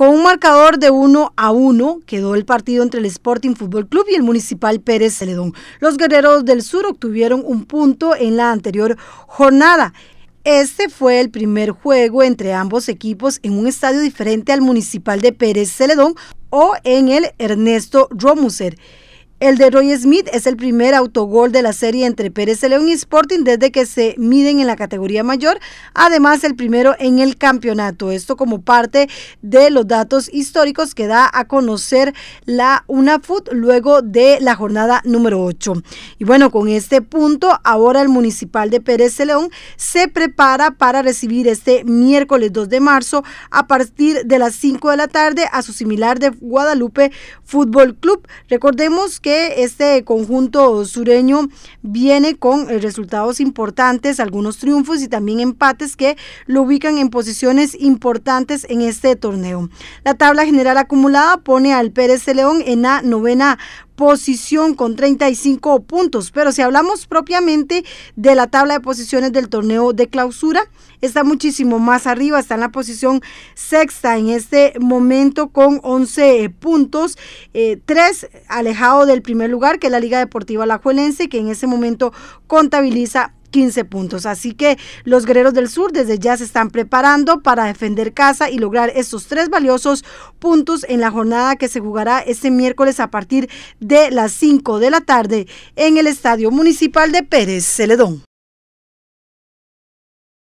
Con un marcador de 1 a 1 quedó el partido entre el Sporting Fútbol Club y el Municipal Pérez Celedón. Los guerreros del sur obtuvieron un punto en la anterior jornada. Este fue el primer juego entre ambos equipos en un estadio diferente al Municipal de Pérez Celedón o en el Ernesto Romuser. El de Roy Smith es el primer autogol de la serie entre Pérez León y Sporting desde que se miden en la categoría mayor, además el primero en el campeonato. Esto como parte de los datos históricos que da a conocer la UNAFUT luego de la jornada número 8. Y bueno, con este punto, ahora el municipal de Pérez León se prepara para recibir este miércoles 2 de marzo a partir de las 5 de la tarde a su similar de Guadalupe Fútbol Club. Recordemos que este conjunto sureño viene con eh, resultados importantes, algunos triunfos y también empates que lo ubican en posiciones importantes en este torneo. La tabla general acumulada pone al Pérez de León en la novena posición con 35 puntos. Pero si hablamos propiamente de la tabla de posiciones del torneo de clausura, está muchísimo más arriba, está en la posición sexta en este momento con 11 puntos, eh, tres alejado del primer lugar, que es la Liga Deportiva Juelense que en ese momento contabiliza 15 puntos. Así que los guerreros del sur desde ya se están preparando para defender casa y lograr estos tres valiosos puntos en la jornada que se jugará este miércoles a partir de las 5 de la tarde en el Estadio Municipal de Pérez Celedón.